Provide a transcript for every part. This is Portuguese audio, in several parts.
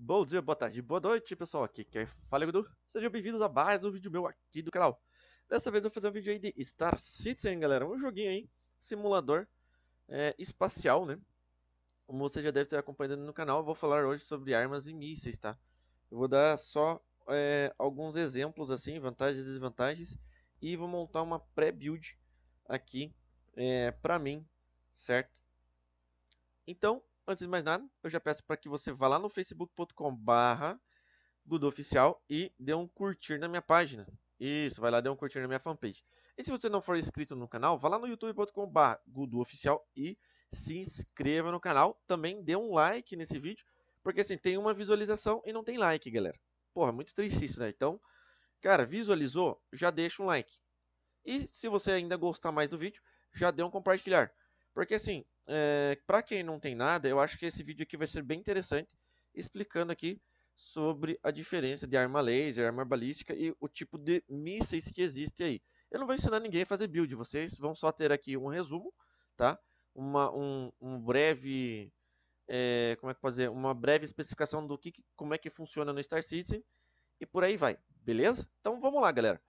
Bom dia, boa tarde, boa noite, pessoal. Aqui quem fala é Edu. Sejam bem-vindos a mais um vídeo meu aqui do canal. Dessa vez eu vou fazer um vídeo aí de Star Citizen, galera. Um joguinho aí, simulador é, espacial, né? Como você já deve ter acompanhado no canal, eu vou falar hoje sobre armas e mísseis, tá? Eu vou dar só é, alguns exemplos, assim, vantagens e desvantagens. E vou montar uma pré-build aqui é, pra mim, certo? Então, Antes de mais nada, eu já peço para que você vá lá no facebook.com/barra Oficial e dê um curtir na minha página. Isso, vai lá, dê um curtir na minha fanpage. E se você não for inscrito no canal, vá lá no youtube.com.br Oficial e se inscreva no canal. Também dê um like nesse vídeo, porque assim, tem uma visualização e não tem like, galera. Porra, muito triste isso, né? Então, cara, visualizou, já deixa um like. E se você ainda gostar mais do vídeo, já dê um compartilhar. Porque assim, é, para quem não tem nada, eu acho que esse vídeo aqui vai ser bem interessante, explicando aqui sobre a diferença de arma laser, arma balística e o tipo de mísseis que existe aí. Eu não vou ensinar ninguém a fazer build, vocês vão só ter aqui um resumo, tá? Uma, um, um breve... É, como é que pode dizer? Uma breve especificação do que, como é que funciona no Star Citizen e por aí vai, beleza? Então vamos lá, galera.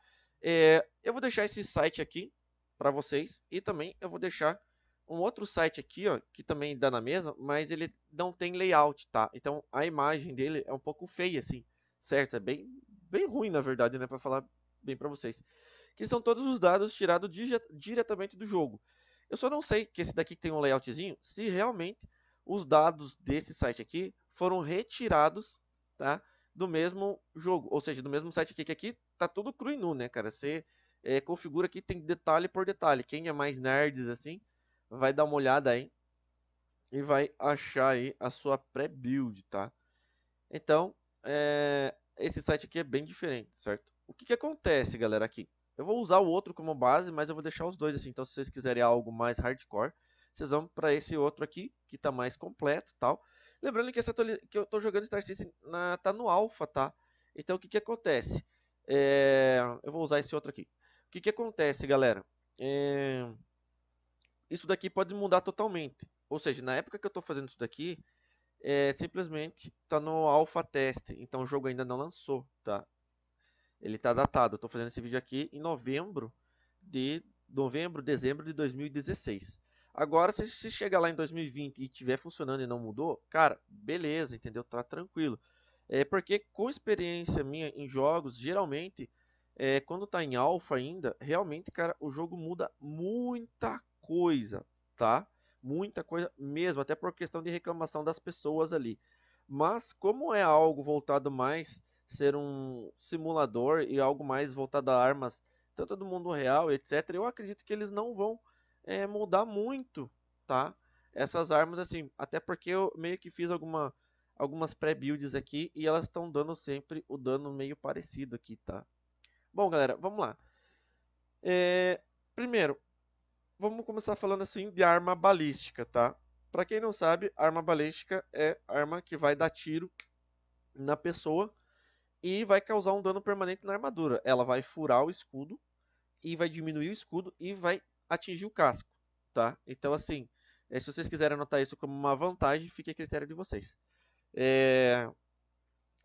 É, eu vou deixar esse site aqui para vocês e também eu vou deixar um outro site aqui, ó, que também dá na mesma, mas ele não tem layout, tá? Então a imagem dele é um pouco feia, assim, certo? É bem, bem ruim, na verdade, né, para falar bem para vocês. Que são todos os dados tirados diretamente do jogo. Eu só não sei que esse daqui tem um layoutzinho, se realmente os dados desse site aqui foram retirados, tá? Do mesmo jogo, ou seja, do mesmo site aqui, que aqui tá tudo cru e nu, né, cara? Você é, configura aqui, tem detalhe por detalhe. Quem é mais nerds, assim, vai dar uma olhada aí e vai achar aí a sua pré-build, tá? Então, é, esse site aqui é bem diferente, certo? O que, que acontece, galera, aqui? Eu vou usar o outro como base, mas eu vou deixar os dois assim. Então, se vocês quiserem algo mais hardcore, vocês vão para esse outro aqui, que está mais completo tal. Lembrando que, essa que eu estou jogando Star Citizen na, tá no alfa, tá? Então, o que, que acontece? É, eu vou usar esse outro aqui. O que, que acontece, galera? É, isso daqui pode mudar totalmente. Ou seja, na época que eu estou fazendo isso daqui, é, simplesmente está no alpha teste. então o jogo ainda não lançou, tá? Ele está datado. Estou fazendo esse vídeo aqui em novembro de novembro, dezembro de 2016. Agora, se, chegar lá em 2020 e estiver funcionando e não mudou, cara, beleza, entendeu? Tá tranquilo. É porque com experiência minha em jogos, geralmente, é, quando tá em alfa ainda, realmente, cara, o jogo muda muita coisa, tá? Muita coisa mesmo, até por questão de reclamação das pessoas ali. Mas como é algo voltado mais ser um simulador e algo mais voltado a armas, tanto do mundo real, etc, eu acredito que eles não vão é, mudar muito, tá? Essas armas assim, até porque eu meio que fiz alguma algumas pré-builds aqui e elas estão dando sempre o dano meio parecido aqui, tá? Bom, galera, vamos lá. É, primeiro, vamos começar falando assim de arma balística, tá? Para quem não sabe, arma balística é arma que vai dar tiro na pessoa e vai causar um dano permanente na armadura. Ela vai furar o escudo e vai diminuir o escudo e vai atingir o casco, tá? Então assim, eh, se vocês quiserem anotar isso como uma vantagem, fique a critério de vocês. É...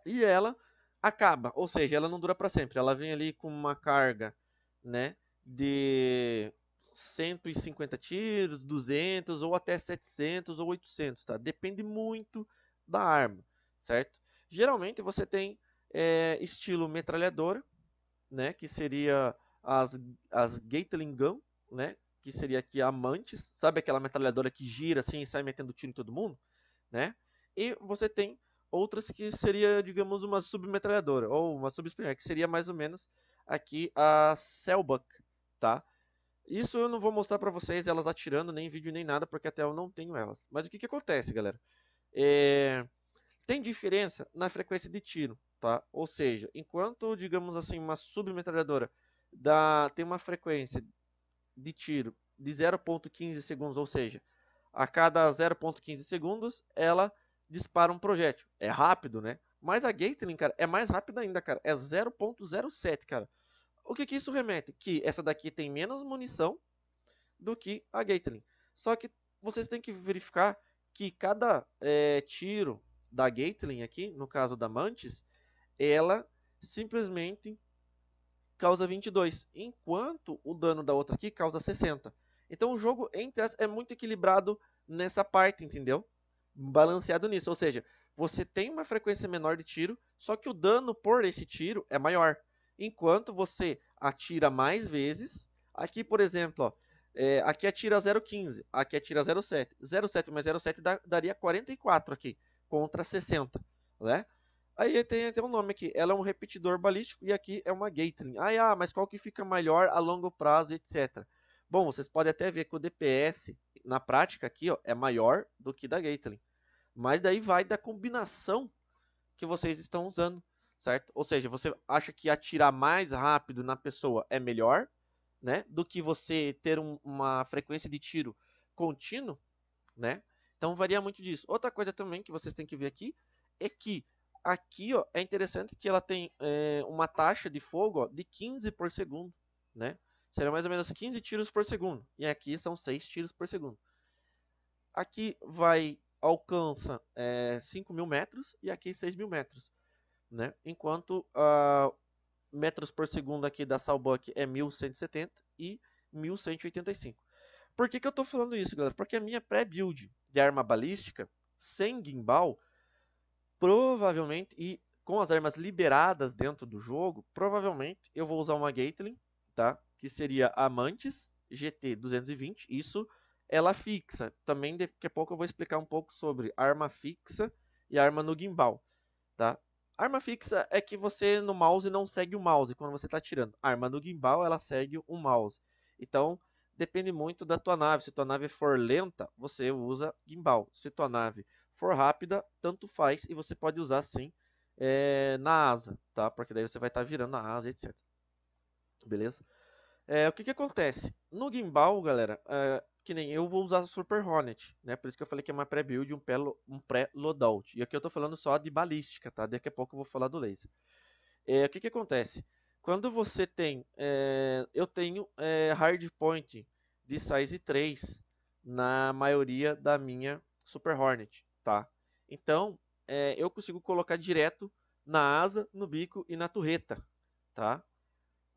E ela acaba, ou seja, ela não dura para sempre. Ela vem ali com uma carga, né, de 150 tiros, 200 ou até 700 ou 800, tá? Depende muito da arma, certo? Geralmente você tem é, estilo metralhadora, né? Que seria as, as Gatling Gun, né? Que seria aqui a Mantis, sabe aquela metralhadora que gira assim e sai metendo tiro em todo mundo, né? E você tem outras que seria, digamos, uma submetralhadora ou uma subespinhar, que seria mais ou menos aqui a Selbuck, tá? Isso eu não vou mostrar para vocês elas atirando, nem vídeo, nem nada, porque até eu não tenho elas. Mas o que, que acontece, galera? É... Tem diferença na frequência de tiro, tá? Ou seja, enquanto, digamos assim, uma submetralhadora dá... tem uma frequência de tiro de 0.15 segundos, ou seja, a cada 0.15 segundos ela dispara um projétil. É rápido, né? Mas a Gatling, cara, é mais rápida ainda, cara. É 0.07, cara. O que, que isso remete? Que essa daqui tem menos munição do que a Gatling. Só que vocês têm que verificar que cada é, tiro da Gatling aqui, no caso da Mantis, ela simplesmente causa 22, enquanto o dano da outra aqui causa 60. Então o jogo entre as é muito equilibrado nessa parte, entendeu? Balanceado nisso, ou seja, você tem uma frequência menor de tiro, só que o dano por esse tiro é maior enquanto você atira mais vezes. Aqui, por exemplo, ó, é, aqui atira 0,15, aqui atira 0,7. 0,7 mais 0,7 dá, daria 44 aqui, contra 60, né? Aí tem até um nome aqui, ela é um repetidor balístico e aqui é uma Gatling. Ah, ah, mas qual que fica melhor a longo prazo, etc. Bom, vocês podem até ver que o DPS, na prática aqui, ó, é maior do que da Gatling. Mas daí vai da combinação que vocês estão usando certo? Ou seja, você acha que atirar mais rápido na pessoa é melhor, né? Do que você ter um, uma frequência de tiro contínuo, né? Então varia muito disso. Outra coisa também que vocês têm que ver aqui é que aqui ó, é interessante que ela tem é, uma taxa de fogo ó, de 15 por segundo, né? Será mais ou menos 15 tiros por segundo. E aqui são 6 tiros por segundo. Aqui vai alcança é, eh, 5 mil metros e aqui 6 mil metros. Né? Enquanto a uh, metros por segundo aqui da Salbuck é 1170 e 1185. Por que, que eu estou falando isso, galera? Porque a minha pré-build de arma balística, sem gimbal, provavelmente, e com as armas liberadas dentro do jogo, provavelmente eu vou usar uma Gatling, tá? Que seria a Mantis GT 220, isso ela fixa. Também daqui a pouco eu vou explicar um pouco sobre arma fixa e arma no gimbal, tá? Arma fixa é que você no mouse não segue o mouse quando você está atirando. A arma no gimbal ela segue o mouse. Então depende muito da tua nave. Se tua nave for lenta, você usa gimbal. Se tua nave for rápida, tanto faz e você pode usar sim é, na asa, tá? Porque daí você vai estar tá virando a asa, etc. Beleza? É, o que, que acontece? No gimbal, galera, é, que nem eu vou usar Super Hornet, né? Por isso que eu falei que é uma pré-build, um pré-loadout. Um pré -loadout. e aqui eu tô falando só de balística, tá? Daqui a pouco eu vou falar do laser. É, o que que acontece? Quando você tem... É, eu tenho é, hardpoint de size 3 na maioria da minha Super Hornet, tá? Então, é, eu consigo colocar direto na asa, no bico e na torreta, tá?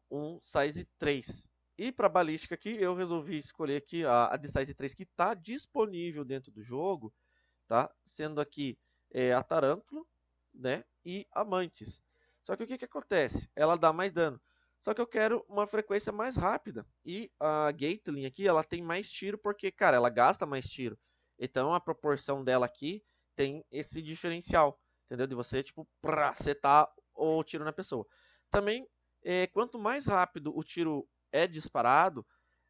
Um size 3. E para balística aqui, eu resolvi escolher aqui a, a size 3 que está disponível dentro do jogo, tá? Sendo aqui é, a Tarântula, né? E Amantes. Só que o que, que acontece? Ela dá mais dano. Só que eu quero uma frequência mais rápida. E a Gatling aqui, ela tem mais tiro porque, cara, ela gasta mais tiro. Então a proporção dela aqui tem esse diferencial, entendeu? De você, tipo, pra setar o tiro na pessoa. Também, é, quanto mais rápido o tiro é disparado,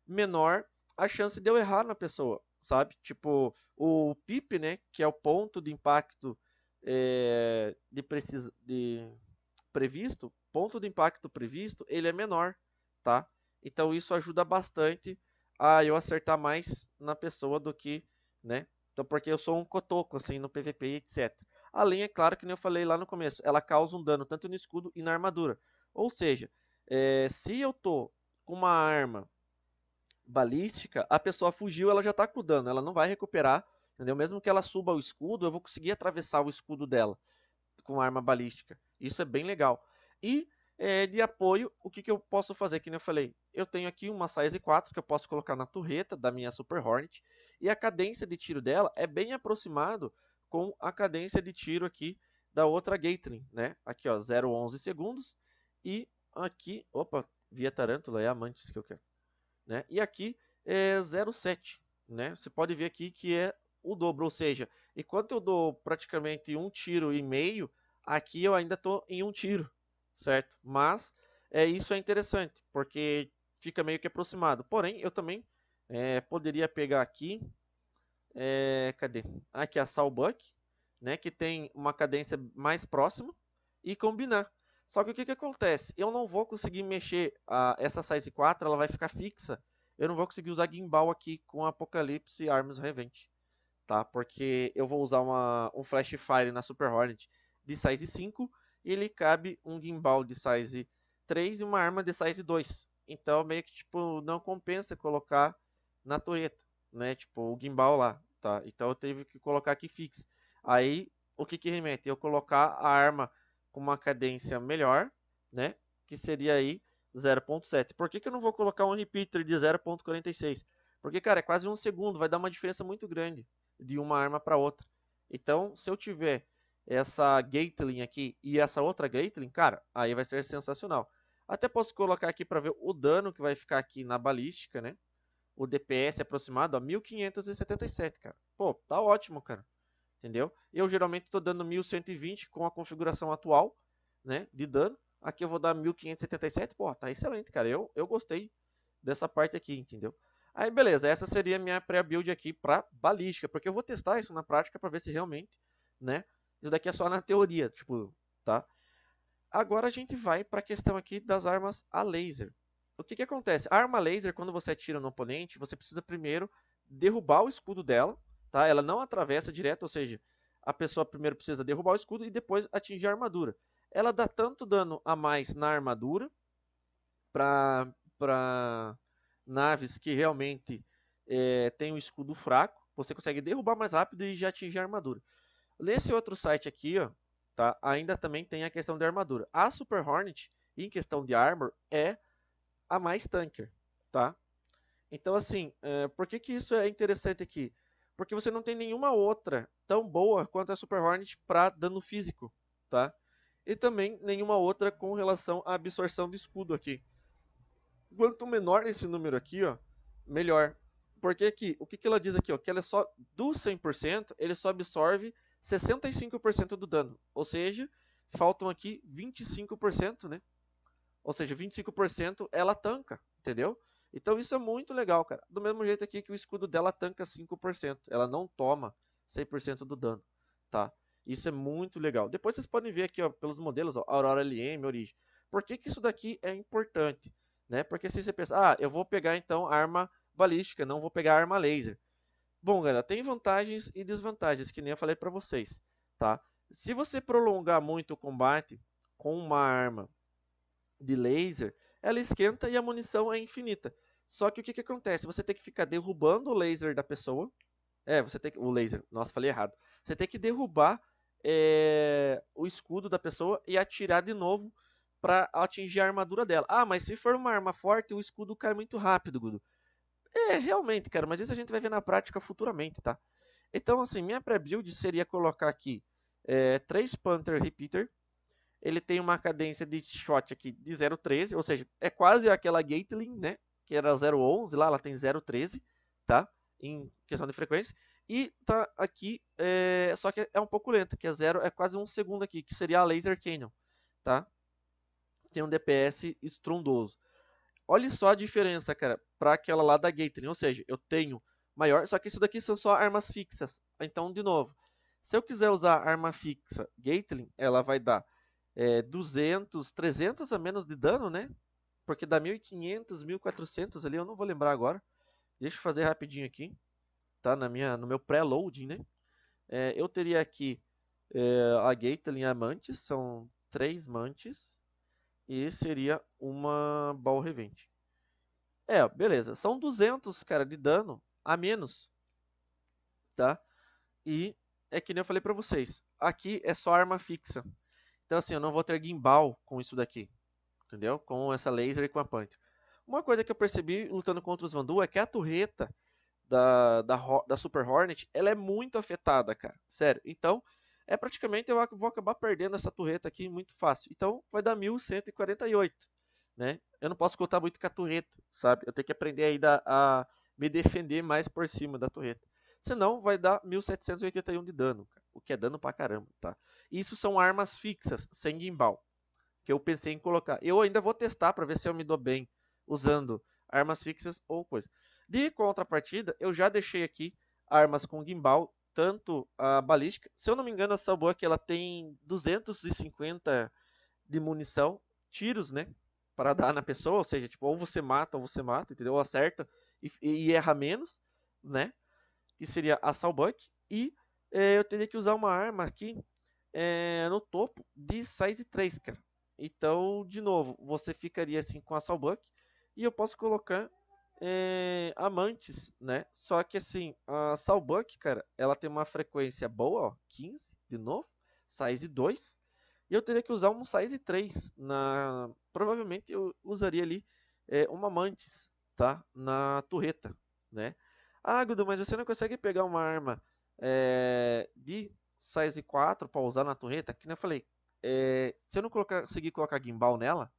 menor a chance de eu errar na pessoa, sabe? Tipo, o PIP, né, que é o ponto de impacto é, de, precisa, de previsto, ponto de impacto previsto, ele é menor, tá? Então isso ajuda bastante a eu acertar mais na pessoa do que, né? Então, porque eu sou um cotoco, assim, no PVP, etc. Além, é claro, que nem eu falei lá no começo, ela causa um dano tanto no escudo e na armadura. Ou seja, é, se eu tô com uma arma balística, a pessoa fugiu, ela já está com dano, ela não vai recuperar, entendeu? Mesmo que ela suba o escudo, eu vou conseguir atravessar o escudo dela com arma balística. Isso é bem legal. E é, de apoio, o que, que eu posso fazer? Que nem eu falei, eu tenho aqui uma size 4 que eu posso colocar na torreta da minha Super Hornet, e a cadência de tiro dela é bem aproximado com a cadência de tiro aqui da outra Gatling, né? Aqui, ó, 0,11 segundos, e aqui, opa, via Tarântula é Amantes que eu quero. Né? E aqui é 0,7. Né? Você pode ver aqui que é o dobro, ou seja, enquanto eu dou praticamente um tiro e meio, aqui eu ainda estou em um tiro, certo? Mas é, isso é interessante, porque fica meio que aproximado. Porém, eu também é, poderia pegar aqui, é, cadê? Aqui a Salbuck, né, que tem uma cadência mais próxima, e combinar. Só que o que, que acontece? Eu não vou conseguir mexer a, essa size 4, ela vai ficar fixa. Eu não vou conseguir usar gimbal aqui com Apocalipse Arms Revenge, tá? Porque eu vou usar uma, um Flash Fire na Super Hornet de size 5 e ele cabe um gimbal de size 3 e uma arma de size 2. Então meio que tipo não compensa colocar na torreta, né? Tipo o gimbal lá, tá? Então eu tive que colocar aqui fixo. Aí o que que remete? Eu colocar a arma com uma cadência melhor, né? Que seria aí 0.7. Por que, que eu não vou colocar um repeater de 0.46? Porque, cara, é quase um segundo, vai dar uma diferença muito grande de uma arma para outra. Então, se eu tiver essa Gatling aqui e essa outra Gatling, cara, aí vai ser sensacional. Até posso colocar aqui para ver o dano que vai ficar aqui na balística, né? O DPS aproximado a 1577, cara. Pô, tá ótimo, cara entendeu? Eu geralmente estou dando 1120 com a configuração atual, né, de dano. Aqui eu vou dar 1577, pô, tá excelente, cara. Eu, eu gostei dessa parte aqui, entendeu? Aí beleza, essa seria a minha pré-build aqui para balística, porque eu vou testar isso na prática para ver se realmente, né, isso daqui é só na teoria, tipo, tá? Agora a gente vai para a questão aqui das armas a laser. O que que acontece? A arma laser, quando você atira no oponente, você precisa primeiro derrubar o escudo dela, tá? Ela não atravessa direto, ou seja, a pessoa primeiro precisa derrubar o escudo e depois atingir a armadura. Ela dá tanto dano a mais na armadura para naves que realmente é, tem um escudo fraco. Você consegue derrubar mais rápido e já atingir a armadura. Nesse outro site aqui, ó, tá? ainda também tem a questão da armadura. A Super Hornet, em questão de armor, é a mais tanker. Tá? Então, assim, é, por que, que isso é interessante aqui? porque você não tem nenhuma outra tão boa quanto a Super Hornet para dano físico, tá? E também nenhuma outra com relação à absorção do escudo aqui. Quanto menor esse número aqui, ó, melhor. Porque aqui, o que, que ela diz aqui? Ó, que ela é só do 100%, ele só absorve 65% do dano. Ou seja, faltam aqui 25%, né? Ou seja, 25% ela tanca, entendeu? Então isso é muito legal, cara. Do mesmo jeito aqui que o escudo dela tanca 5%. Ela não toma 100% do dano, tá? Isso é muito legal. Depois vocês podem ver aqui ó, pelos modelos, ó, Aurora LM, Origem. Por que, que isso daqui é importante? Né? Porque se você pensar, ah, eu vou pegar então arma balística, não vou pegar arma laser. Bom, galera, tem vantagens e desvantagens, que nem eu falei para vocês, tá? Se você prolongar muito o combate com uma arma de laser, ela esquenta e a munição é infinita. Só que o que, que acontece? Você tem que ficar derrubando o laser da pessoa. É, você tem que. O laser, nossa, falei errado. Você tem que derrubar é, o escudo da pessoa e atirar de novo para atingir a armadura dela. Ah, mas se for uma arma forte, o escudo cai muito rápido, Gudo. É, realmente, cara, mas isso a gente vai ver na prática futuramente, tá? Então, assim, minha pré-build seria colocar aqui é, 3 Panther Repeater, ele tem uma cadência de shot aqui de 0,13, ou seja, é quase aquela Gatling, né? Que era 0,11, lá ela tem 0,13, tá? Em questão de frequência. E tá aqui, é... só que é um pouco lenta, que é zero, é quase um segundo aqui, que seria a Laser Canyon, tá? Tem um DPS estrondoso. Olha só a diferença, cara, para aquela lá da Gatling, ou seja, eu tenho maior, só que isso daqui são só armas fixas. Então, de novo, se eu quiser usar arma fixa Gatling, ela vai dar é, 200, 300 a menos de dano, né? Porque dá 1500, 1400 ali, eu não vou lembrar agora. Deixa eu fazer rapidinho aqui, tá? Na minha, no meu pré-loading, né? É, eu teria aqui é, a Gatelin Amantes, são três mantes. E seria uma Ball Revenge. É, beleza. São 200, cara, de dano a menos. Tá? E é que nem eu falei pra vocês. Aqui é só arma fixa. Então, assim, eu não vou ter gimbal com isso daqui. Entendeu? Com essa laser e com a punch. Uma coisa que eu percebi lutando contra os Vandu é que a torreta da, da, da Super Hornet, ela é muito afetada, cara. Sério. Então, é praticamente eu vou acabar perdendo essa torreta aqui muito fácil. Então, vai dar 1148, né? Eu não posso contar muito com a torreta, sabe? Eu tenho que aprender aí a, a me defender mais por cima da torreta. Senão, vai dar 1781 de dano, cara o que é dano pra caramba, tá? Isso são armas fixas, sem gimbal, que eu pensei em colocar. Eu ainda vou testar para ver se eu me dou bem usando armas fixas ou coisa. De contrapartida, eu já deixei aqui armas com gimbal, tanto a balística, se eu não me engano a Salbuck ela tem 250 de munição, tiros, né? para dar na pessoa, ou seja, tipo, ou você mata ou você mata, entendeu? Ou acerta e, e erra menos, né? Que seria a Salbuck. E é, eu teria que usar uma arma aqui é, no topo de size 3, cara. Então, de novo, você ficaria assim com a Salbuck. E eu posso colocar é, amantes, né? Só que assim, a Salbuck, cara, ela tem uma frequência boa, ó, 15, de novo, size 2. E eu teria que usar um size 3. Na... Provavelmente eu usaria ali é, uma amantes, tá? Na torreta, né? Ah, Gudu, mas você não consegue pegar uma arma é, de size 4 para usar na torreta, que nem eu falei, é, se eu não colocar, conseguir colocar gimbal nela,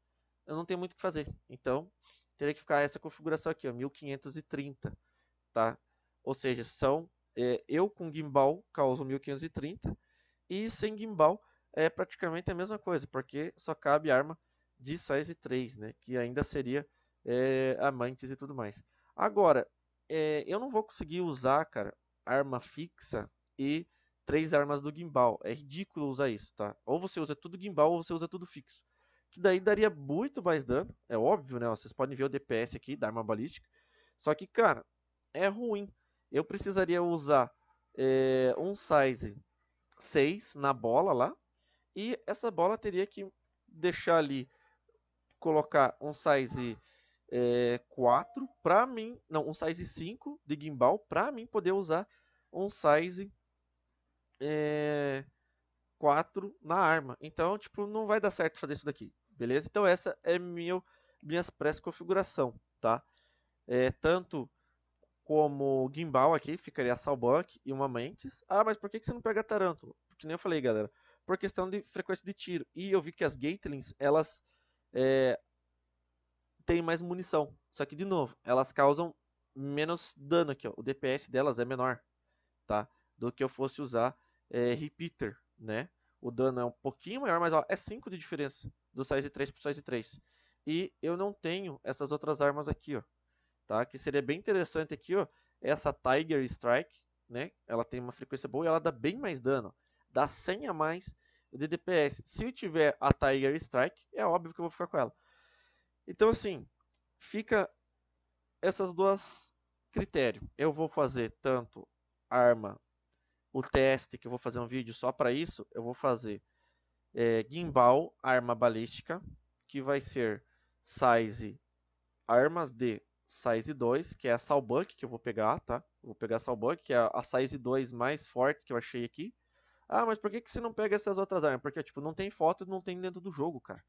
eu não tenho muito o que fazer. Então, teria que ficar essa configuração aqui, ó, 1530, tá? Ou seja, são é, eu com gimbal causo 1530 e sem gimbal é praticamente a mesma coisa, porque só cabe arma de size 3, né? Que ainda seria é, amantes e tudo mais. Agora, é, eu não vou conseguir usar, cara, arma fixa e três armas do gimbal. É ridículo usar isso, tá? Ou você usa tudo gimbal ou você usa tudo fixo. Que daí daria muito mais dano, é óbvio, né? Vocês podem ver o DPS aqui da arma balística. Só que, cara, é ruim. Eu precisaria usar é, um size 6 na bola lá. E essa bola teria que deixar ali, colocar um size é, 4 para mim, não, um size 5 de gimbal para mim poder usar um size é, 4 na arma. Então, tipo, não vai dar certo fazer isso daqui, beleza? Então essa é meu, minhas pré-configuração, tá? É, tanto como gimbal aqui, ficaria salbank e uma Mantis. Ah, mas por que você não pega Tarântula? Porque nem eu falei, galera. Por questão de frequência de tiro. E eu vi que as Gatlings, elas... É, tem mais munição. Só que, de novo, elas causam menos dano aqui. Ó. O DPS delas é menor, tá? Do que eu fosse usar é, Repeater, né? O dano é um pouquinho maior, mas ó, é 5 de diferença do size 3 o size 3. E eu não tenho essas outras armas aqui, ó. Tá? Que seria bem interessante aqui, ó. É essa Tiger Strike, né? Ela tem uma frequência boa e ela dá bem mais dano. Dá 100 a mais de DPS. Se eu tiver a Tiger Strike, é óbvio que eu vou ficar com ela. Então, assim, fica essas duas critérios. Eu vou fazer tanto arma, o teste, que eu vou fazer um vídeo só para isso, eu vou fazer é, gimbal, arma balística, que vai ser size armas de size 2, que é a Salbuck que eu vou pegar, tá? vou pegar a Salbuck, que é a size 2 mais forte que eu achei aqui. Ah, mas por que, que você não pega essas outras armas? Porque, tipo, não tem foto, não tem dentro do jogo, cara.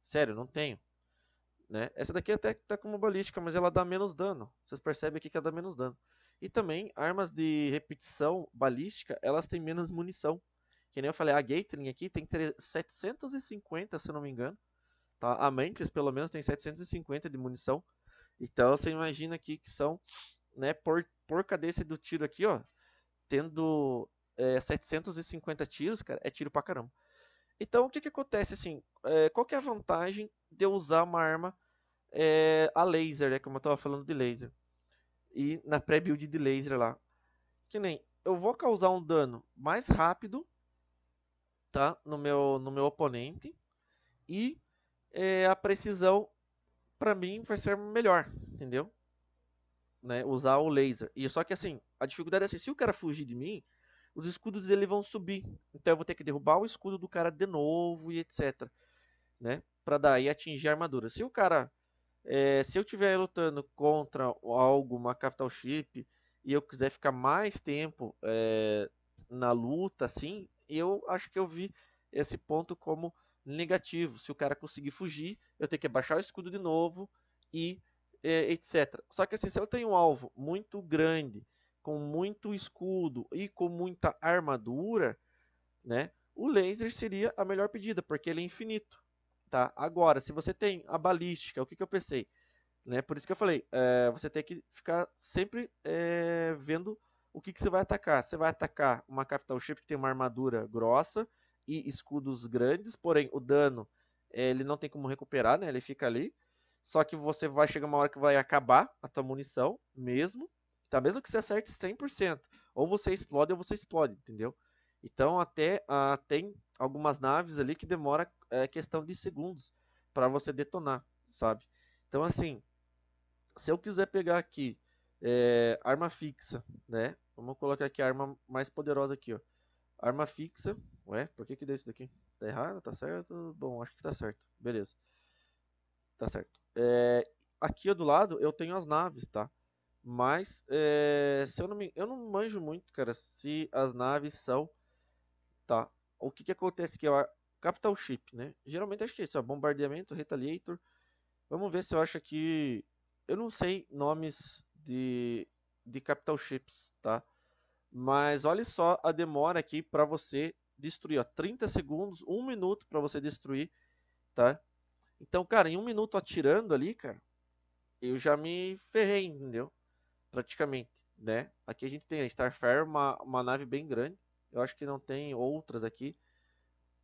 Sério, não tenho. Né? Essa daqui até tá como balística, mas ela dá menos dano. Vocês percebem aqui que ela dá menos dano. E também, armas de repetição balística, elas têm menos munição. Que nem eu falei, a Gatling aqui tem 750, se não me engano. Tá? A Mantis, pelo menos, tem 750 de munição. Então, você imagina aqui que são, né, por, por cadência do tiro aqui, ó, tendo é, 750 tiros, cara, é tiro pra caramba. Então, o que que acontece, assim, é, qual que é a vantagem de eu usar uma arma é, a laser, né? Como eu tava falando de laser. E na pré-build de laser lá. Que nem eu vou causar um dano mais rápido, tá? No meu, no meu oponente. E é, a precisão, para mim, vai ser melhor, entendeu? Né? Usar o laser. E só que assim, a dificuldade é assim, se o cara fugir de mim, os escudos dele vão subir. Então eu vou ter que derrubar o escudo do cara de novo e etc. Né? para daí atingir a armadura. Se o cara, é, se eu estiver lutando contra algo, uma capital chip, e eu quiser ficar mais tempo é, na luta, assim, eu acho que eu vi esse ponto como negativo. Se o cara conseguir fugir, eu tenho que abaixar o escudo de novo e é, eh, etc. Só que assim, se eu tenho um alvo muito grande, com muito escudo e com muita armadura, né? O laser seria a melhor pedida, porque ele é infinito. Tá? Agora, se você tem a balística, o que, que eu pensei? Né? Por isso que eu falei, é, você tem que ficar sempre é, vendo o que, que você vai atacar. Você vai atacar uma capital ship que tem uma armadura grossa e escudos grandes, porém o dano é, ele não tem como recuperar, né? ele fica ali. Só que você vai chegar uma hora que vai acabar a tua munição mesmo, tá? Mesmo que você acerte 100%, ou você explode ou você explode, entendeu? Então até uh, tem algumas naves ali que demora é questão de segundos para você detonar, sabe? Então, assim, se eu quiser pegar aqui é, arma fixa, né? Vamos colocar aqui a arma mais poderosa aqui, ó. Arma fixa. Ué, por que que deu isso daqui? Tá errado? Tá certo? Bom, acho que tá certo. Beleza. Tá certo. É, aqui do lado eu tenho as naves, tá? Mas, é, se eu não me... Eu não manjo muito, cara, se as naves são... Tá? O que que acontece que eu, Capital Ship, né? Geralmente acho que é isso, ó, Bombardeamento, Retaliator. Vamos ver se eu acho que... Eu não sei nomes de, de Capital Ships, tá? Mas olha só a demora aqui para você destruir, ó, 30 segundos, 1 minuto para você destruir, tá? Então, cara, em um minuto atirando ali, cara, eu já me ferrei, entendeu? Praticamente, né? Aqui a gente tem a Starfire, uma, uma nave bem grande. Eu acho que não tem outras aqui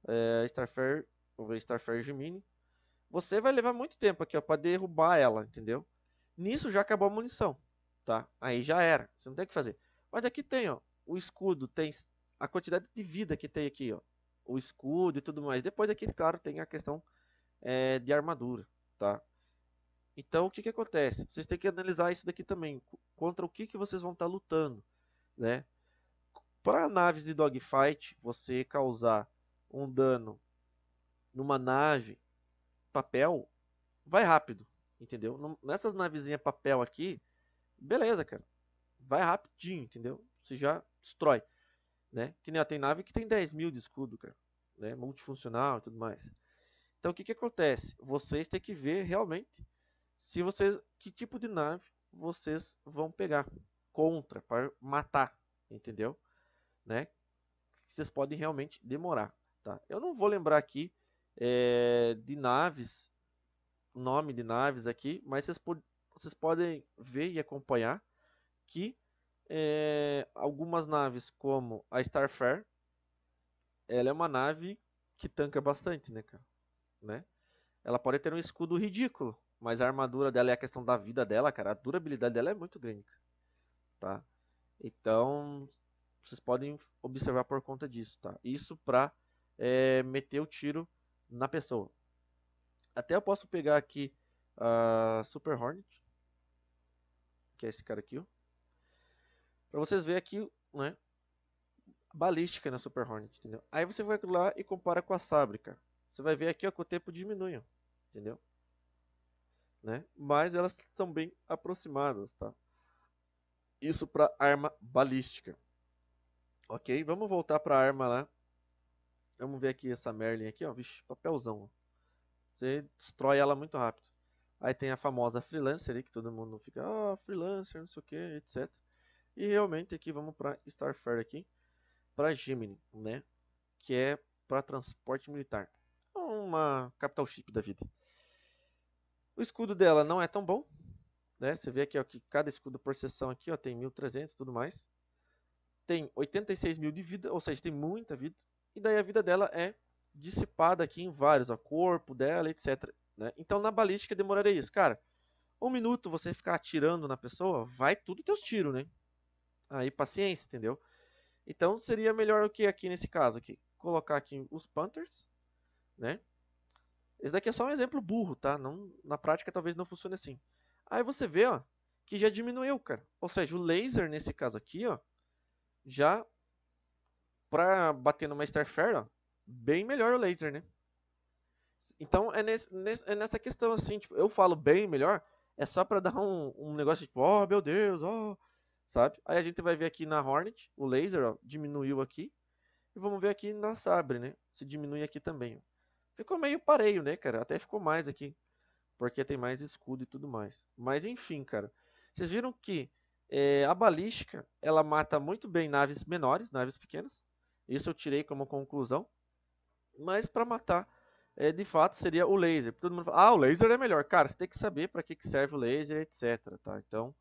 é, Starfire, ou ver Starfire Gemini, você vai levar muito tempo aqui, ó, para derrubar ela, entendeu? Nisso já acabou a munição, tá? Aí já era, você não tem o que fazer. Mas aqui tem, ó, o escudo, tem a quantidade de vida que tem aqui, ó, o escudo e tudo mais. Depois aqui, claro, tem a questão é, de armadura, tá? Então, o que que acontece? Vocês têm que analisar isso daqui também, contra o que que vocês vão estar tá lutando, né? Para naves de dogfight, você causar um dano numa nave papel, vai rápido, entendeu? Nessas navezinhas papel aqui, beleza, cara. Vai rapidinho, entendeu? Você já destrói, né? Que nem tem nave que tem 10 mil de escudo, cara. Né? Multifuncional e tudo mais. Então o que, que acontece? Vocês têm que ver realmente se vocês que tipo de nave vocês vão pegar contra para matar, entendeu? Né? Vocês podem realmente demorar. Tá? Eu não vou lembrar aqui é, de naves, nome de naves aqui, mas vocês, pod vocês podem ver e acompanhar que é, algumas naves, como a Starfare, ela é uma nave que tanca bastante, né, cara? Né? Ela pode ter um escudo ridículo, mas a armadura dela é a questão da vida dela, cara. A durabilidade dela é muito grande, tá? Então, vocês podem observar por conta disso, tá? Isso para é, meter o tiro na pessoa. Até eu posso pegar aqui a Super Hornet, que é esse cara aqui, para vocês verem aqui, né, balística na Super Hornet, entendeu? Aí você vai lá e compara com a Sabre, cara. Você vai ver aqui ó, que o tempo diminui, entendeu? Né? Mas elas estão bem aproximadas, tá? Isso para arma balística. Ok, vamos voltar para a arma lá Vamos ver aqui essa Merlin aqui, ó. Vixe, papelzão. Você destrói ela muito rápido. Aí tem a famosa freelancer aí, que todo mundo fica, ah, oh, freelancer, não sei o que, etc. E realmente aqui vamos para Starfire aqui, para Gemini, né? Que é para transporte militar. É uma capital chip da vida. O escudo dela não é tão bom, né? Você vê aqui ó, que cada escudo por seção aqui ó, tem 1300 e tudo mais. Tem 86 mil de vida, ou seja, tem muita vida. E daí a vida dela é dissipada aqui em vários, o corpo dela, etc. Né? Então na balística demoraria isso. Cara, um minuto você ficar atirando na pessoa, vai tudo teus tiros, né? Aí paciência, entendeu? Então seria melhor o que aqui nesse caso aqui? Colocar aqui os Panthers, né? Esse daqui é só um exemplo burro, tá? Não, na prática talvez não funcione assim. Aí você vê, ó, que já diminuiu, cara. Ou seja, o laser nesse caso aqui, ó, já para bater numa ó, bem melhor o laser, né? Então é, nesse, é nessa questão assim, tipo, eu falo bem melhor, é só para dar um, um negócio tipo, oh meu Deus, oh, sabe? Aí a gente vai ver aqui na Hornet, o laser ó, diminuiu aqui, e vamos ver aqui na Sabre, né? Se diminui aqui também. Ficou meio pareio, né, cara? Até ficou mais aqui, porque tem mais escudo e tudo mais. Mas enfim, cara, vocês viram que é, a balística ela mata muito bem naves menores, naves pequenas, isso eu tirei como conclusão. Mas para matar, é, de fato, seria o laser. Todo mundo fala, ah, o laser é melhor. Cara, você tem que saber para que, que serve o laser, etc. Tá? Então,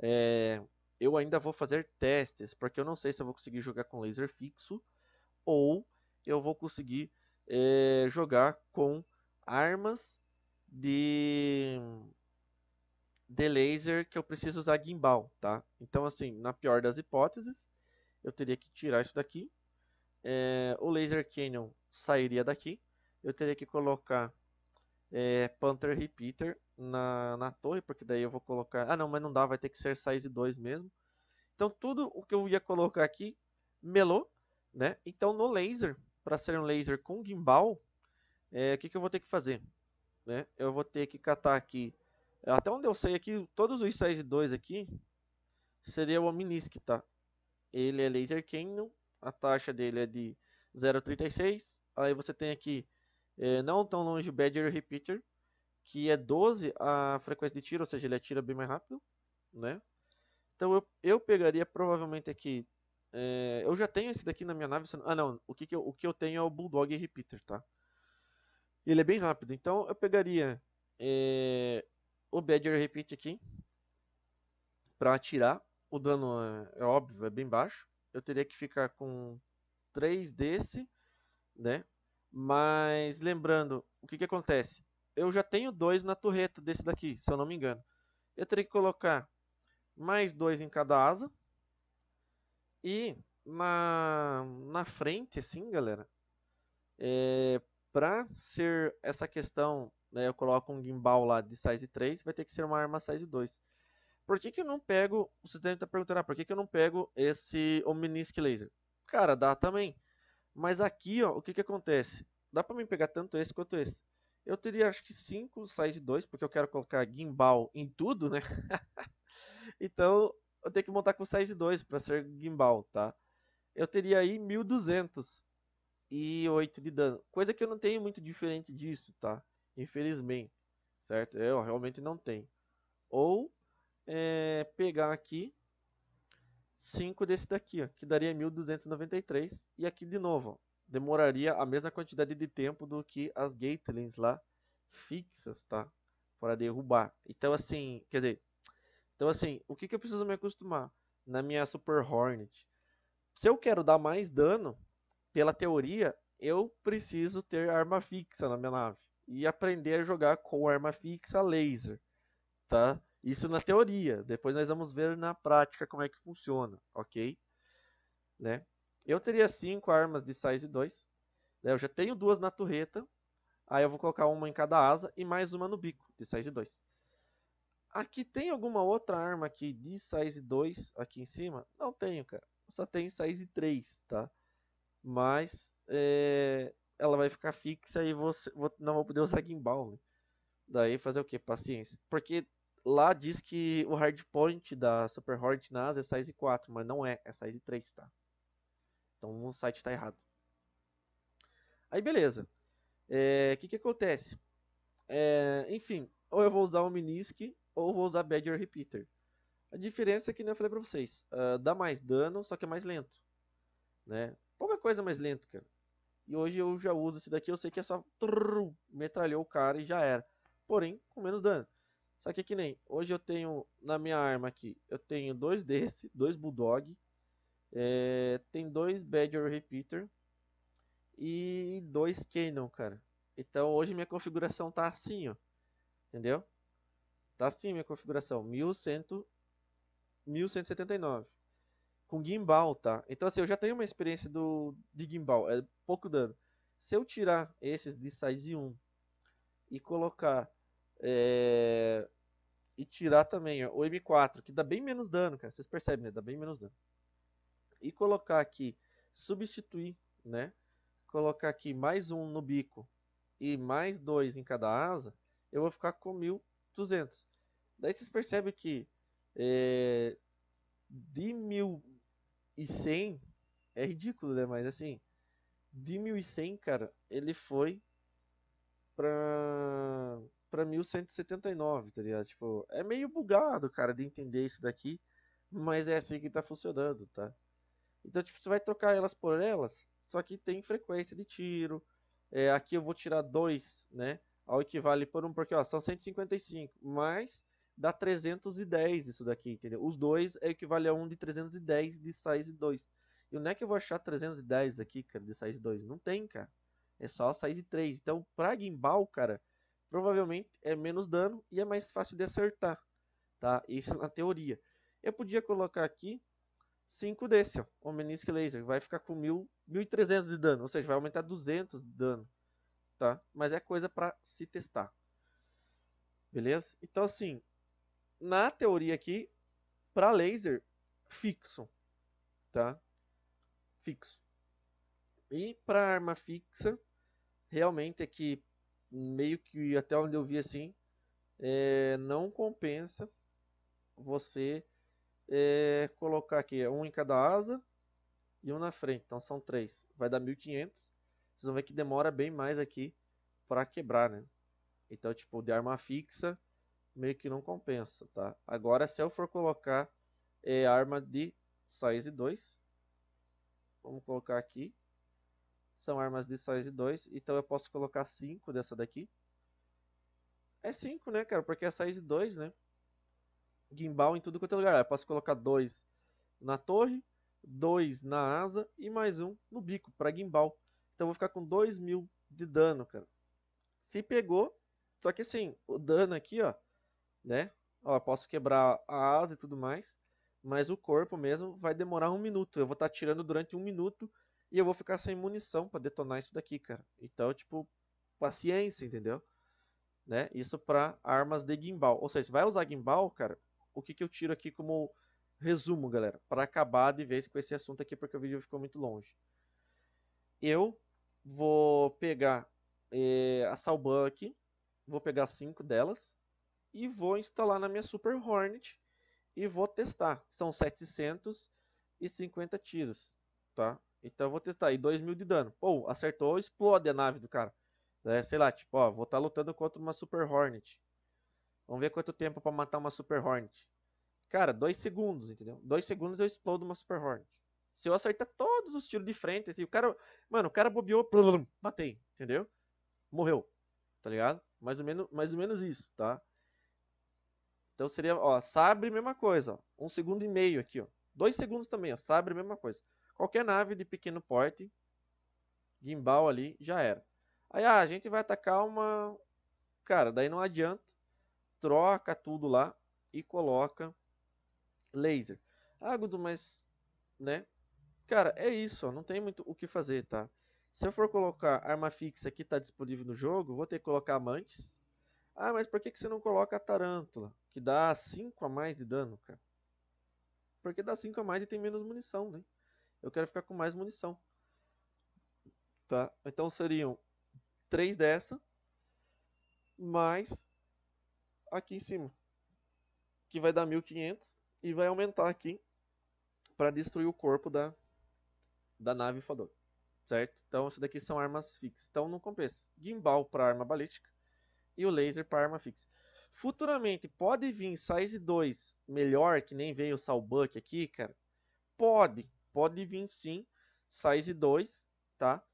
é, eu ainda vou fazer testes, porque eu não sei se eu vou conseguir jogar com laser fixo ou eu vou conseguir é, jogar com armas de de laser que eu preciso usar gimbal, tá? Então assim, na pior das hipóteses, eu teria que tirar isso daqui é, o Laser Canyon sairia daqui. Eu teria que colocar é, Panther Repeater na, na torre, porque daí eu vou colocar... Ah, não, mas não dá, vai ter que ser size 2 mesmo. Então tudo o que eu ia colocar aqui melou, né? Então no laser, para ser um laser com gimbal, é, o que, que eu vou ter que fazer? Né? Eu vou ter que catar aqui, até onde eu sei aqui, todos os size 2 aqui, seria o Omnisk, tá? Ele é laser Canyon, a taxa dele é de 0,36. Aí você tem aqui, é, não tão longe, o Badger Repeater, que é 12 a frequência de tiro, ou seja, ele atira bem mais rápido, né? Então eu, eu pegaria provavelmente aqui, é, eu já tenho esse daqui na minha nave, ah não, o que, que, eu, o que eu tenho é o Bulldog Repeater, tá? Ele é bem rápido, então eu pegaria é, o Badger repeater aqui, para atirar, o dano é, é óbvio, é bem baixo eu teria que ficar com 3 desse, né? Mas lembrando, o que, que acontece? Eu já tenho dois na torreta desse daqui, se eu não me engano. Eu teria que colocar mais dois em cada asa. E na, na frente, assim, galera, é, para ser essa questão, né, eu coloco um gimbal lá de size 3, vai ter que ser uma arma size 2. Por que, que eu não pego. Você deve estar perguntando, ah, por que, que eu não pego esse Omnisk Laser? Cara, dá também. Mas aqui, ó, o que, que acontece? Dá para mim pegar tanto esse quanto esse. Eu teria acho que 5 size 2, porque eu quero colocar gimbal em tudo, né? então, eu tenho que montar com size 2 para ser gimbal, tá? Eu teria aí 1208 e de dano. Coisa que eu não tenho muito diferente disso, tá? Infelizmente, certo? Eu realmente não tenho. Ou é, pegar aqui 5 desse daqui, ó, que daria 1293. E aqui de novo, ó, demoraria a mesma quantidade de tempo do que as gatelings lá fixas, tá? Para derrubar. Então assim, quer dizer, então assim, o que, que eu preciso me acostumar na minha Super Hornet? Se eu quero dar mais dano, pela teoria, eu preciso ter arma fixa na minha nave e aprender a jogar com arma fixa laser, tá? Isso na teoria. Depois nós vamos ver na prática como é que funciona, ok? Né? Eu teria cinco armas de size 2. Né? Eu já tenho duas na torreta. Aí eu vou colocar uma em cada asa e mais uma no bico, de size 2. Aqui tem alguma outra arma aqui de size 2 aqui em cima? Não tenho, cara. Só tem size 3, tá? Mas é... ela vai ficar fixa e não vou poder usar gimbal. Né? Daí fazer o que? Paciência. Porque lá diz que o hardpoint da Super Horde NAS é size 4, mas não é, é size 3, tá? Então o site está errado. Aí beleza. É, o é, que, que acontece? É, enfim, ou eu vou usar o Minisk ou vou usar Badger Repeater. A diferença é que nem né, eu falei pra vocês, uh, dá mais dano, só que é mais lento. Né? Pouca coisa mais lento, cara. E hoje eu já uso esse daqui, eu sei que é só trrr, metralhou o cara e já era. Porém, com menos dano. Só que é que nem, hoje eu tenho na minha arma aqui, eu tenho dois desse, dois Bulldog, é, tem dois Badger Repeater e dois Cannon, cara. Então hoje minha configuração tá assim, ó. Entendeu? Tá assim minha configuração, 1100, 1179. Com gimbal, tá? Então assim, eu já tenho uma experiência do, de gimbal, é pouco dano. Se eu tirar esses de size 1 e colocar é... E tirar também ó, o M4, que dá bem menos dano, cara. Vocês percebem, né? Dá bem menos dano. E colocar aqui, substituir, né? Colocar aqui mais um no bico e mais dois em cada asa, eu vou ficar com 1200. Daí vocês percebem que é, de 1100 é ridículo, né? Mas assim, de 1100, cara, ele foi pra para 1179, tá ligado? Tipo, é meio bugado, cara, de entender isso daqui, mas é assim que tá funcionando, tá? Então, tipo, você vai trocar elas por elas, só que tem frequência de tiro. É, aqui eu vou tirar 2, né? Ao equivale por 1, um, porque ó, são 155, mas dá 310 isso daqui, entendeu? Os dois é equivale a um de 310 de size 2. E onde é que eu vou achar 310 aqui, cara, de size 2? Não tem, cara. É só size 3. Então, pra gimbal, cara, provavelmente é menos dano e é mais fácil de acertar, tá? Isso na teoria. Eu podia colocar aqui 5 desse, ó, Omenisk Laser, vai ficar com 1300 de dano, ou seja, vai aumentar 200 de dano, tá? Mas é coisa para se testar. Beleza? Então assim, na teoria aqui, para laser fixo, tá? Fixo. E para arma fixa, realmente é que meio que até onde eu vi assim, é, não compensa você é, colocar aqui é um em cada asa e um na frente. Então são três. Vai dar 1500. Vocês vão ver que demora bem mais aqui para quebrar, né? Então, tipo, de arma fixa meio que não compensa, tá? Agora, se eu for colocar é, arma de size 2, vamos colocar aqui são armas de size 2, então eu posso colocar 5 dessa daqui. É 5, né, cara? Porque é size 2, né? Gimbal em tudo quanto é lugar. Eu posso colocar 2 na torre, 2 na asa e mais um no bico, para gimbal. Então eu vou ficar com 2 mil de dano, cara. Se pegou, só que assim, o dano aqui, ó, né? Ó, posso quebrar a asa e tudo mais, mas o corpo mesmo vai demorar um minuto. Eu vou estar tá tirando durante um minuto e eu vou ficar sem munição para detonar isso daqui, cara. Então, tipo, paciência, entendeu? Né? Isso para armas de gimbal. Ou seja, vai usar gimbal, cara, o que, que eu tiro aqui como resumo, galera? Para acabar de vez com esse assunto aqui, porque o vídeo ficou muito longe. Eu vou pegar eh, a Salban aqui, vou pegar cinco delas e vou instalar na minha Super Hornet e vou testar. São 750 tiros, tá? Então eu vou testar aí 2 mil de dano. Pô, acertou, explode a nave do cara. É, sei lá, tipo, ó, vou estar tá lutando contra uma Super Hornet. Vamos ver quanto tempo para matar uma Super Hornet. Cara, 2 segundos, entendeu? 2 segundos eu explodo uma Super Hornet. Se eu acertar todos os tiros de frente, assim, o cara. Mano, o cara bobeou, plum, matei, entendeu? Morreu. Tá ligado? Mais ou menos, mais ou menos isso, tá? Então seria, ó, sabre, mesma coisa, ó. Um segundo e meio aqui, ó. Dois segundos também, ó. Sabre, mesma coisa. Qualquer nave de pequeno porte, gimbal ali, já era. Aí ah, a gente vai atacar uma. Cara, daí não adianta. Troca tudo lá e coloca laser. Ah, Gudu, mas. Né? Cara, é isso. Ó, não tem muito o que fazer, tá? Se eu for colocar arma fixa que está disponível no jogo, vou ter que colocar amantes. Ah, mas por que, que você não coloca a tarântula? Que dá 5 a mais de dano, cara. Porque dá 5 a mais e tem menos munição, né? eu quero ficar com mais munição. Tá? Então seriam 3 dessa, mais aqui em cima, que vai dar 1500 e vai aumentar aqui para destruir o corpo da, da nave Fador. Certo? Então, isso daqui são armas fixas. Então, não compensa. Gimbal para arma balística e o laser para arma fixa. Futuramente, pode vir size 2 melhor, que nem veio o Salbuck aqui, cara? Pode pode vir sim size 2, tá?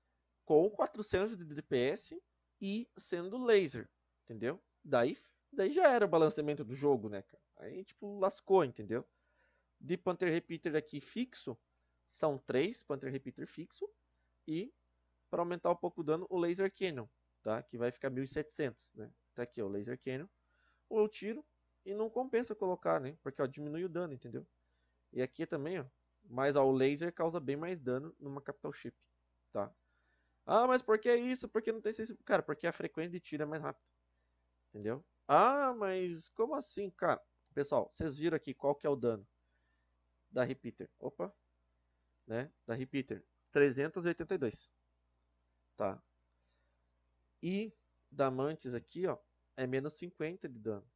Com 400 de DPS e sendo laser, entendeu? Daí, daí já era o balanceamento do jogo, né, cara? Aí, tipo, lascou, entendeu? De Panther Repeater aqui fixo, são 3 Panther Repeater fixo e para aumentar um pouco o dano, o Laser Cannon, tá? Que vai ficar 1700, né? Tá aqui, ó, o Laser Cannon. Ou eu tiro e não compensa colocar, né? Porque, ó, diminui o dano, entendeu? E aqui também, ó, mas ó, o laser causa bem mais dano numa capital ship, tá? Ah, mas por que isso? Por que não tem sensível? Cara, porque a frequência de tiro é mais rápida. Entendeu? Ah, mas como assim, cara? Pessoal, vocês viram aqui qual que é o dano da repeater. Opa. Né? Da repeater. 382. Tá? E da Mantis aqui, ó, é menos 50 de dano.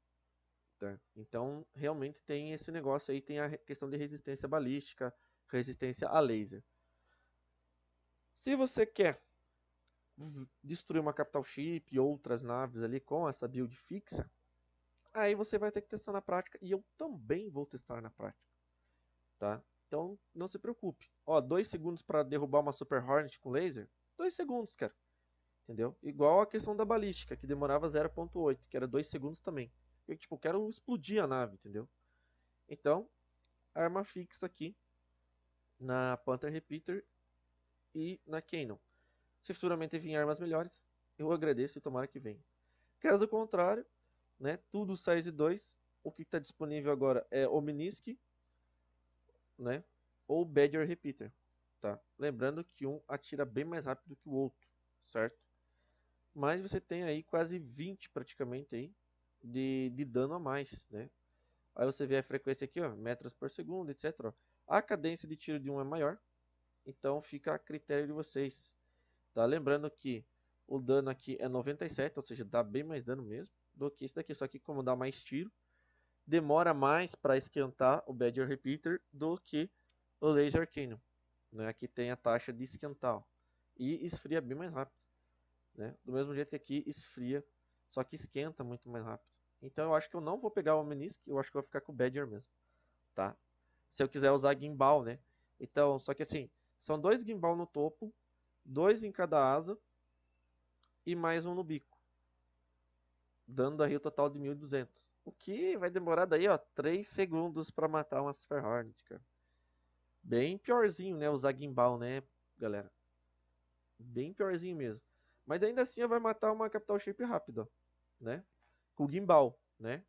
Tá? Então, realmente tem esse negócio aí, tem a questão de resistência balística, resistência a laser. Se você quer destruir uma capital ship e outras naves ali com essa build fixa, aí você vai ter que testar na prática e eu também vou testar na prática, tá? Então não se preocupe. Ó, dois segundos para derrubar uma Super Hornet com laser, dois segundos, cara. Entendeu? Igual a questão da balística, que demorava 0.8, que era 2 segundos também. Eu, tipo, quero explodir a nave, entendeu? Então, arma fixa aqui na Panther Repeater e na Canon. Se futuramente vir armas melhores, eu agradeço e tomara que venha. Caso contrário, né, tudo size 2, o que está disponível agora é Omnisk, né, ou Badger Repeater, tá? Lembrando que um atira bem mais rápido que o outro, certo? Mas você tem aí quase 20 praticamente aí de, de dano a mais, né? Aí você vê a frequência aqui, ó, metros por segundo, etc. Ó. A cadência de tiro de um é maior, então fica a critério de vocês. Tá? Lembrando que o dano aqui é 97, ou seja, dá bem mais dano mesmo do que esse daqui. Só que como dá mais tiro, demora mais para esquentar o Badger Repeater do que o Laser Cannon. Né? Aqui tem a taxa de esquentar ó, e esfria bem mais rápido. Né? Do mesmo jeito que aqui esfria, só que esquenta muito mais rápido. Então eu acho que eu não vou pegar o Menisk, eu acho que eu vou ficar com o Badger mesmo. Tá? se eu quiser usar gimbal, né? Então, só que assim, são dois gimbal no topo, dois em cada asa e mais um no bico, dando aí o total de 1200. O que vai demorar daí, ó, 3 segundos para matar uma Super Hornet, cara. Bem piorzinho, né, usar gimbal, né, galera? Bem piorzinho mesmo. Mas ainda assim vai matar uma Capital Shape rápida, né? Com gimbal, né?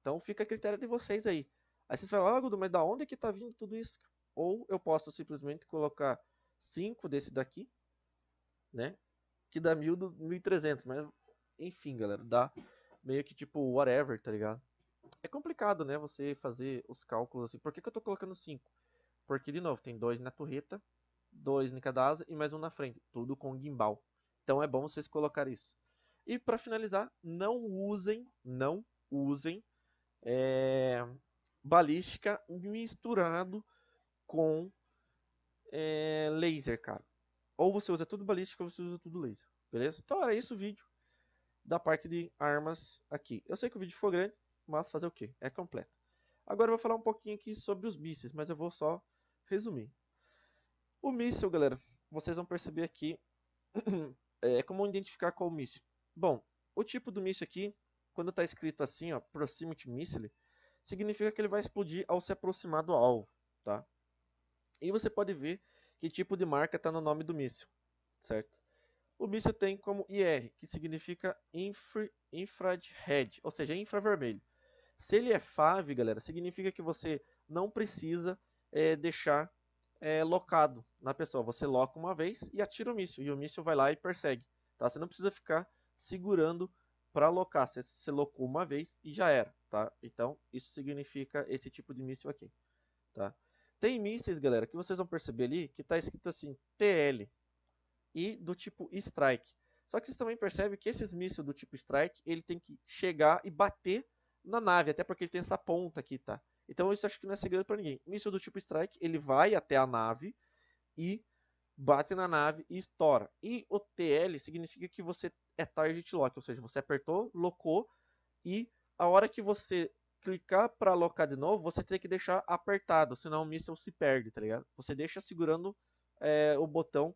Então fica a critério de vocês aí. Aí você fala, ah, mas da onde é que está vindo tudo isso? Ou eu posso simplesmente colocar 5 desse daqui, né? Que dá 1300, mas enfim, galera, dá meio que tipo whatever, tá ligado? É complicado, né, você fazer os cálculos assim. Por que, que eu tô colocando 5? Porque, de novo, tem dois na torreta, dois em cada asa e mais um na frente. Tudo com gimbal. Então é bom vocês colocar isso. E para finalizar, não usem, não usem é, balística misturado com é, laser, cara. Ou você usa tudo balística ou você usa tudo laser, beleza? Então era isso o vídeo da parte de armas aqui. Eu sei que o vídeo foi grande, mas fazer o que? É completo. Agora eu vou falar um pouquinho aqui sobre os mísseis, mas eu vou só resumir. O míssil, galera, vocês vão perceber aqui é, como identificar qual míssil. Bom, o tipo do míssil aqui, quando está escrito assim, ó, Proximity Missile, significa que ele vai explodir ao se aproximar do alvo, tá? E você pode ver que tipo de marca está no nome do míssil, certo? O míssil tem como IR, que significa infra, infrared, ou seja, infravermelho. Se ele é FAV, galera, significa que você não precisa é, deixar é, locado na pessoa. Você loca uma vez e atira o míssil, e o míssil vai lá e persegue. Tá? Você não precisa ficar segurando para alocar. Você, você locou uma vez e já era tá? Então, isso significa esse tipo de míssil aqui, tá? Tem mísseis, galera, que vocês vão perceber ali, que está escrito assim, TL, e do tipo Strike. Só que vocês também percebem que esses mísseis do tipo Strike, ele tem que chegar e bater na nave, até porque ele tem essa ponta aqui, tá? Então isso acho que não é segredo para ninguém. Míssil do tipo Strike, ele vai até a nave e bate na nave e estoura. E o TL significa que você é target lock, ou seja, você apertou, locou e a hora que você clicar para alocar de novo, você tem que deixar apertado, senão o míssil se perde, tá ligado? Você deixa segurando é, o botão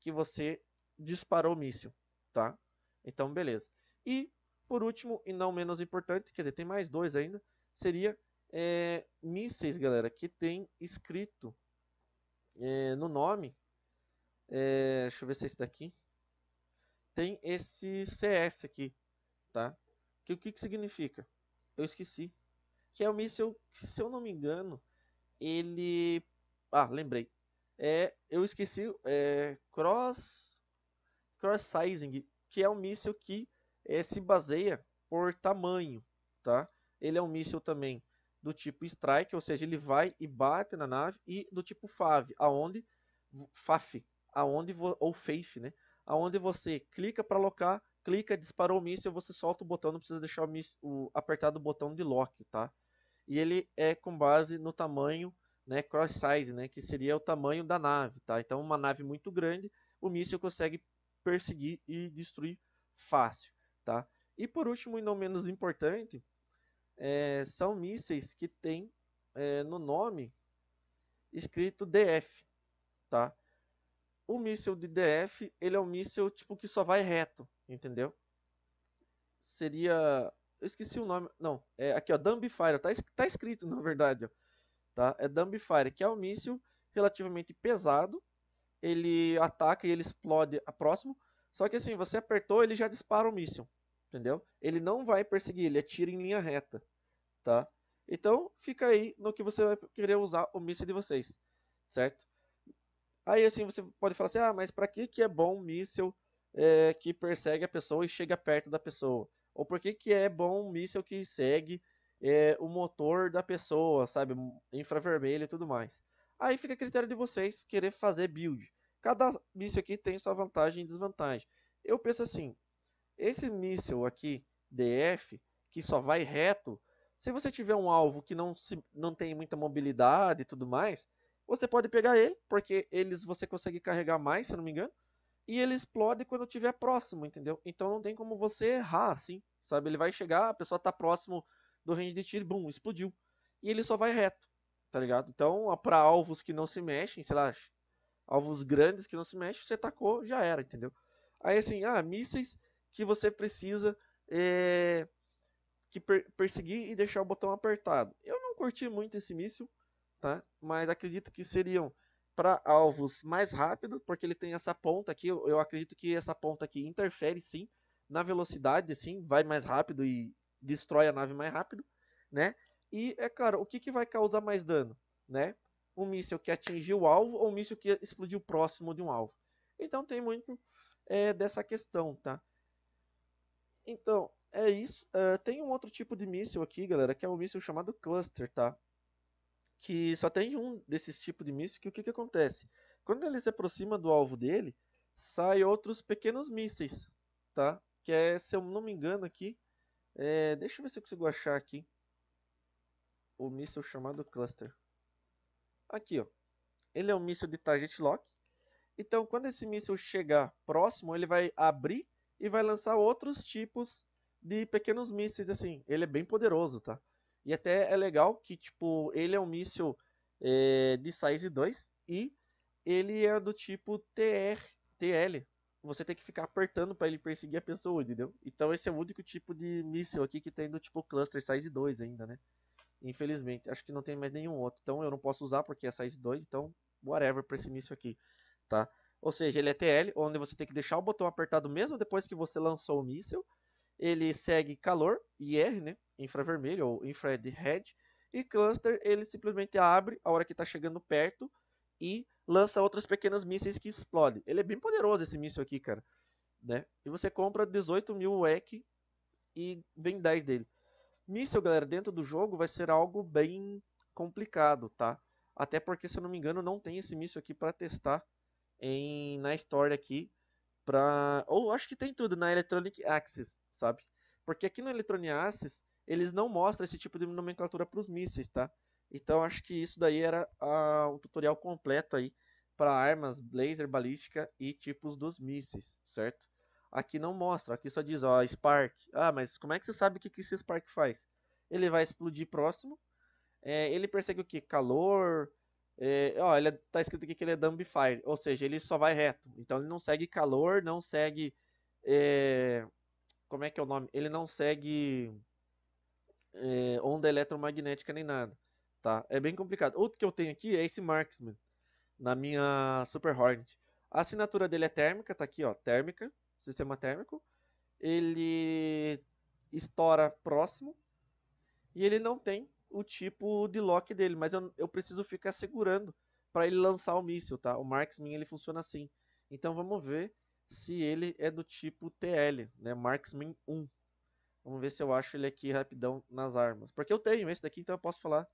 que você disparou o míssil, tá? Então, beleza. E, por último, e não menos importante, quer dizer, tem mais dois ainda, seria é, mísseis, galera, que tem escrito é, no nome, é, deixa eu ver se é esse daqui, tem esse CS aqui, tá? Que o que, que significa? Eu esqueci. Que é o um míssil, se eu não me engano, ele. Ah, lembrei. É, eu esqueci. É, cross. Cross sizing, que é um míssil que é, se baseia por tamanho, tá? Ele é um míssil também do tipo strike, ou seja, ele vai e bate na nave, e do tipo FAV, aonde FAF, aonde ou FAIF, né? Aonde você clica para alocar clica, disparou o míssil, você solta o botão, não precisa deixar o, míssil, o apertado o botão de lock, tá? E ele é com base no tamanho, né, cross size, né, que seria o tamanho da nave, tá? Então uma nave muito grande, o míssil consegue perseguir e destruir fácil, tá? E por último e não menos importante, é, são mísseis que tem é, no nome escrito DF, tá? O míssil de DF, ele é um míssil tipo que só vai reto, Entendeu? Seria. Eu esqueci o nome. Não, é aqui ó, Dumbfire. Tá, tá escrito na verdade, ó. Tá? É Dumbfire, que é um míssil relativamente pesado. Ele ataca e ele explode a próximo. Só que assim, você apertou, ele já dispara o míssil. Entendeu? Ele não vai perseguir, ele atira em linha reta. Tá? Então, fica aí no que você vai querer usar o míssil de vocês, certo? Aí assim, você pode falar assim, ah, mas para que que é bom um míssil é, que persegue a pessoa e chega perto da pessoa? Ou por que, que é bom um míssil que segue é, o motor da pessoa, sabe? Infravermelho e tudo mais. Aí fica a critério de vocês querer fazer build. Cada míssil aqui tem sua vantagem e desvantagem. Eu penso assim, esse míssil aqui, DF, que só vai reto, se você tiver um alvo que não, se, não tem muita mobilidade e tudo mais, você pode pegar ele, porque eles você consegue carregar mais, se não me engano e ele explode quando estiver próximo, entendeu? Então não tem como você errar assim, sabe? Ele vai chegar, a pessoa tá próximo do range de tiro, bum, explodiu. E ele só vai reto, tá ligado? Então, para alvos que não se mexem, sei lá, alvos grandes que não se mexem, você tacou, já era, entendeu? Aí assim, ah, mísseis que você precisa é, que per perseguir e deixar o botão apertado. Eu não curti muito esse míssil, tá? Mas acredito que seriam para alvos mais rápido, porque ele tem essa ponta aqui. Eu, eu acredito que essa ponta aqui interfere sim na velocidade, sim, vai mais rápido e destrói a nave mais rápido, né? E é claro, o que, que vai causar mais dano, né? Um míssil que atingiu o alvo ou um míssil que explodiu próximo de um alvo. Então tem muito é, dessa questão, tá? Então, é isso. Uh, tem um outro tipo de míssil aqui, galera, que é um míssil chamado cluster, tá? que só tem um desses tipos de míssil, que o que, que acontece? Quando ele se aproxima do alvo dele, sai outros pequenos mísseis, tá? Que é, se eu não me engano aqui, é, deixa eu ver se eu consigo achar aqui o míssil chamado Cluster. Aqui, ó. Ele é um míssil de target lock. Então, quando esse míssil chegar próximo, ele vai abrir e vai lançar outros tipos de pequenos mísseis, assim. Ele é bem poderoso, tá? E até é legal que, tipo, ele é um míssil é, de size 2 e ele é do tipo TR, TL. Você tem que ficar apertando para ele perseguir a pessoa, entendeu? Então esse é o único tipo de míssil aqui que tem do tipo cluster size 2 ainda, né? Infelizmente, acho que não tem mais nenhum outro. Então eu não posso usar porque é size 2, então whatever para esse míssil aqui, tá? Ou seja, ele é TL, onde você tem que deixar o botão apertado mesmo depois que você lançou o míssil ele segue calor, IR, né? infravermelho ou infrared red, e cluster ele simplesmente abre a hora que está chegando perto e lança outras pequenas mísseis que explodem. Ele é bem poderoso esse míssil aqui, cara. Né? E você compra 18 mil WEC e vem 10 dele. Míssel, galera, dentro do jogo vai ser algo bem complicado, tá? Até porque, se eu não me engano, não tem esse míssil aqui para testar em na história aqui ou acho que tem tudo na Electronic Axis, sabe? Porque aqui na Electronic Axis eles não mostram esse tipo de nomenclatura para os mísseis, tá? Então acho que isso daí era a, ah, um tutorial completo aí para armas, blazer, balística e tipos dos mísseis, certo? Aqui não mostra, aqui só diz ó, Spark. Ah, mas como é que você sabe o que, que esse Spark faz? Ele vai explodir próximo. É, ele persegue o que? Calor, é, ó, ele é, tá escrito aqui que ele é dumbfire, ou seja, ele só vai reto. Então ele não segue calor, não segue. É, como é que é o nome? Ele não segue é, onda eletromagnética nem nada. Tá? É bem complicado. Outro que eu tenho aqui é esse Marksman, na minha Super Hornet. A assinatura dele é térmica, tá aqui, ó, térmica, sistema térmico. Ele estoura próximo e ele não tem o tipo de lock dele, mas eu, eu preciso ficar segurando para ele lançar o míssil, tá? O marksman ele funciona assim. Então vamos ver se ele é do tipo TL, né? Marksman 1. Vamos ver se eu acho ele aqui rapidão nas armas. Porque eu tenho esse daqui, então eu posso falar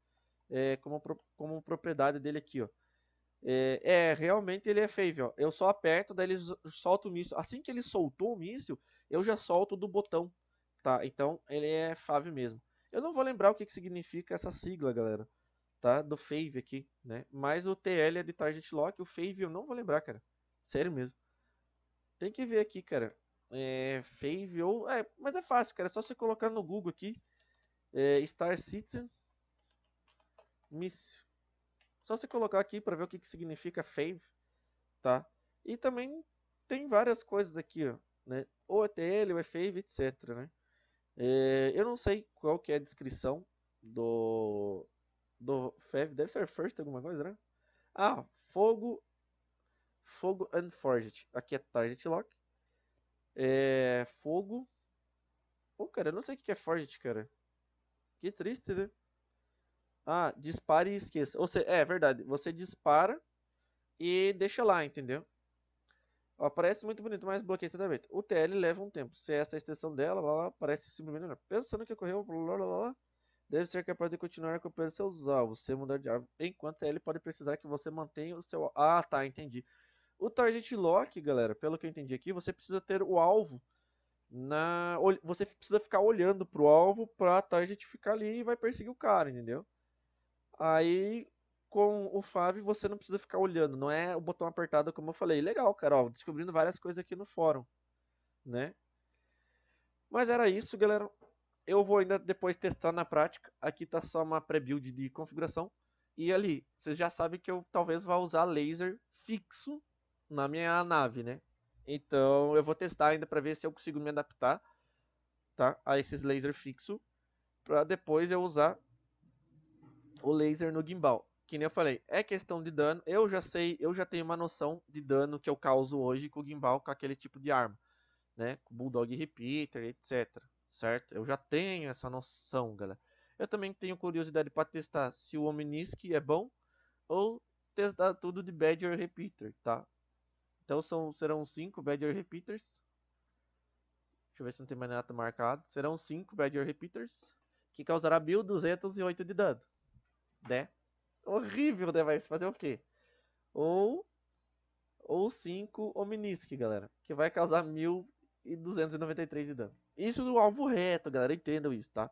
é, como, como propriedade dele aqui, ó. É, é, realmente ele é fave, ó. Eu só aperto, daí ele solta o míssil. Assim que ele soltou o míssil, eu já solto do botão, tá? Então ele é fave mesmo. Eu não vou lembrar o que, que significa essa sigla, galera, tá? Do Fave aqui, né? Mas o TL é de Target Lock, o Fave eu não vou lembrar, cara. Sério mesmo. Tem que ver aqui, cara. É, Fave ou... É, mas é fácil, cara. É só você colocar no Google aqui. É, Star Citizen. Miss. Só você colocar aqui para ver o que, que significa Fave, tá? E também tem várias coisas aqui, ó. Né? Ou é TL, ou é Fave, etc, né? É, eu não sei qual que é a descrição do, do FEV. Deve ser First alguma coisa, né? Ah, Fogo Fogo Unforged. Aqui é Target Lock. É, fogo. Pô, cara, eu não sei o que é Forged, cara. Que triste, né? Ah, dispare e esqueça. Ou seja, é verdade. Você dispara e deixa lá, entendeu? Ó, parece muito bonito, mas bloqueia estranhamente. O TL leva um tempo. Se é essa é a extensão dela, blá, blá, parece simplesmente melhor. Pensando que ocorreu, blá, blá, blá, deve ser capaz de continuar recuperando seus alvos, sem mudar de árvore. Enquanto ele pode precisar que você mantenha o seu... Ah, tá, entendi. O target lock, galera, pelo que eu entendi aqui, você precisa ter o alvo na... Você precisa ficar olhando pro alvo pra target ficar ali e vai perseguir o cara, entendeu? Aí com o Fave você não precisa ficar olhando, não é o botão apertado como eu falei. Legal, Carol, descobrindo várias coisas aqui no fórum, né? Mas era isso, galera. Eu vou ainda depois testar na prática. Aqui tá só uma pré-build de configuração. E ali, vocês já sabem que eu talvez vá usar laser fixo na minha nave, né? Então eu vou testar ainda para ver se eu consigo me adaptar tá, a esses laser fixo para depois eu usar o laser no gimbal que nem eu falei, é questão de dano. Eu já sei, eu já tenho uma noção de dano que eu causo hoje com o gimbal com aquele tipo de arma, né? Com Bulldog Repeater, etc. Certo? Eu já tenho essa noção, galera. Eu também tenho curiosidade para testar se o Omnisk é bom ou testar tudo de Badger Repeater, tá? Então são, serão 5 Badger Repeaters. Deixa eu ver se não tem mais nada marcado. Serão 5 Badger Repeaters que causará 1208 de dano, né? horrível, né? Mas fazer o quê? Ou ou 5 Omnisk, galera, que vai causar 1293 de dano. Isso do é alvo reto, galera, entendam isso, tá?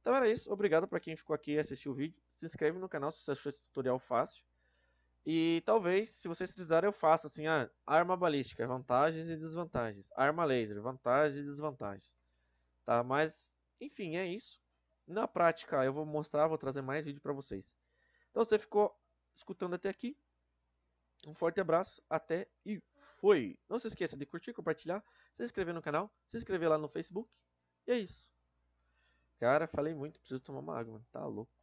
Então era isso, obrigado para quem ficou aqui e assistiu o vídeo. Se inscreve no canal se você achou esse tutorial fácil. E talvez, se vocês precisarem, eu faço assim, ah, arma balística, vantagens e desvantagens. Arma laser, vantagens e desvantagens. Tá, mas, enfim, é isso. Na prática, eu vou mostrar, vou trazer mais vídeo para vocês. Então você ficou escutando até aqui. Um forte abraço, até e foi! Não se esqueça de curtir, compartilhar, se inscrever no canal, se inscrever lá no Facebook. E é isso. Cara, falei muito, preciso tomar uma água, mano. Tá louco.